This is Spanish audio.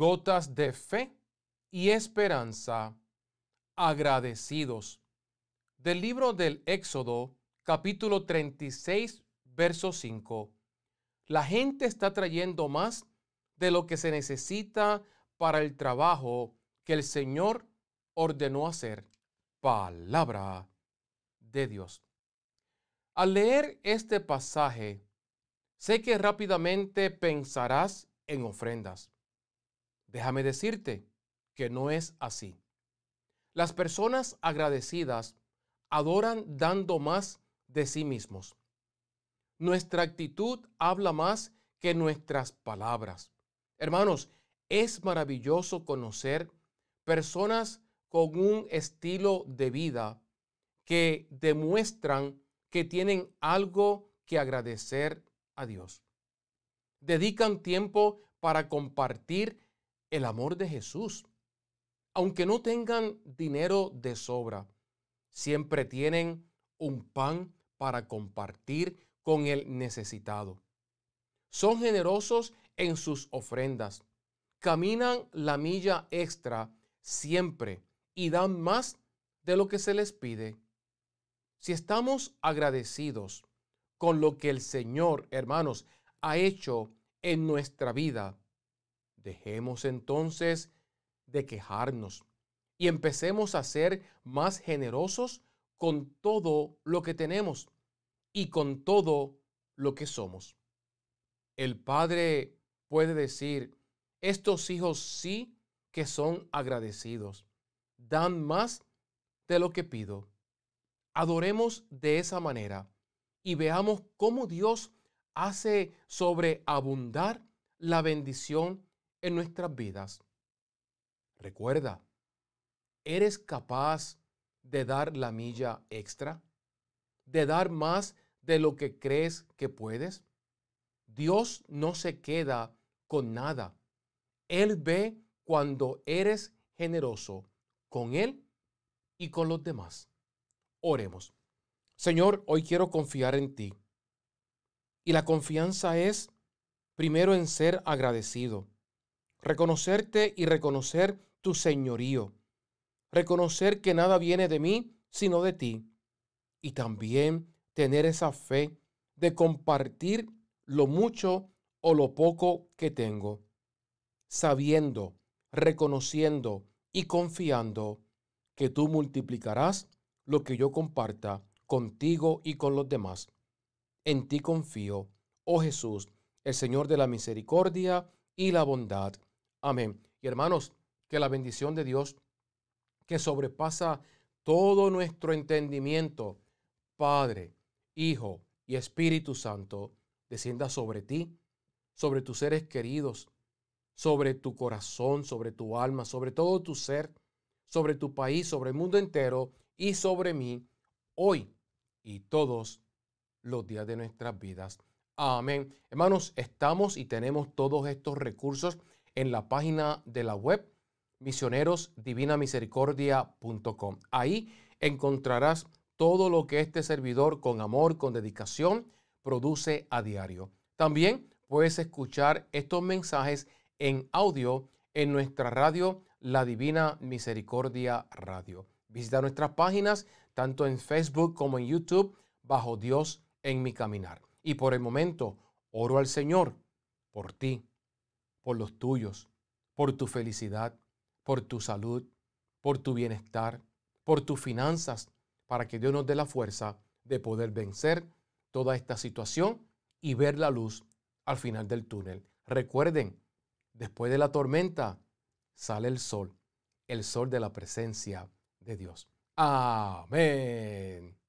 gotas de fe y esperanza agradecidos. Del libro del Éxodo, capítulo 36, verso 5. La gente está trayendo más de lo que se necesita para el trabajo que el Señor ordenó hacer. Palabra de Dios. Al leer este pasaje, sé que rápidamente pensarás en ofrendas. Déjame decirte que no es así. Las personas agradecidas adoran dando más de sí mismos. Nuestra actitud habla más que nuestras palabras. Hermanos, es maravilloso conocer personas con un estilo de vida que demuestran que tienen algo que agradecer a Dios. Dedican tiempo para compartir el amor de Jesús. Aunque no tengan dinero de sobra, siempre tienen un pan para compartir con el necesitado. Son generosos en sus ofrendas. Caminan la milla extra siempre y dan más de lo que se les pide. Si estamos agradecidos con lo que el Señor, hermanos, ha hecho en nuestra vida, Dejemos entonces de quejarnos y empecemos a ser más generosos con todo lo que tenemos y con todo lo que somos. El Padre puede decir, estos hijos sí que son agradecidos, dan más de lo que pido. Adoremos de esa manera y veamos cómo Dios hace sobreabundar la bendición en nuestras vidas. Recuerda, ¿eres capaz de dar la milla extra? ¿De dar más de lo que crees que puedes? Dios no se queda con nada. Él ve cuando eres generoso con Él y con los demás. Oremos. Señor, hoy quiero confiar en ti. Y la confianza es primero en ser agradecido reconocerte y reconocer tu señorío, reconocer que nada viene de mí sino de ti, y también tener esa fe de compartir lo mucho o lo poco que tengo, sabiendo, reconociendo y confiando que tú multiplicarás lo que yo comparta contigo y con los demás. En ti confío, oh Jesús, el Señor de la misericordia y la bondad Amén. Y hermanos, que la bendición de Dios, que sobrepasa todo nuestro entendimiento, Padre, Hijo y Espíritu Santo, descienda sobre ti, sobre tus seres queridos, sobre tu corazón, sobre tu alma, sobre todo tu ser, sobre tu país, sobre el mundo entero y sobre mí, hoy y todos los días de nuestras vidas. Amén. Hermanos, estamos y tenemos todos estos recursos en la página de la web misionerosdivinamisericordia.com. Ahí encontrarás todo lo que este servidor con amor, con dedicación, produce a diario. También puedes escuchar estos mensajes en audio en nuestra radio La Divina Misericordia Radio. Visita nuestras páginas tanto en Facebook como en YouTube bajo Dios en mi caminar. Y por el momento, oro al Señor por ti por los tuyos, por tu felicidad, por tu salud, por tu bienestar, por tus finanzas, para que Dios nos dé la fuerza de poder vencer toda esta situación y ver la luz al final del túnel. Recuerden, después de la tormenta sale el sol, el sol de la presencia de Dios. Amén.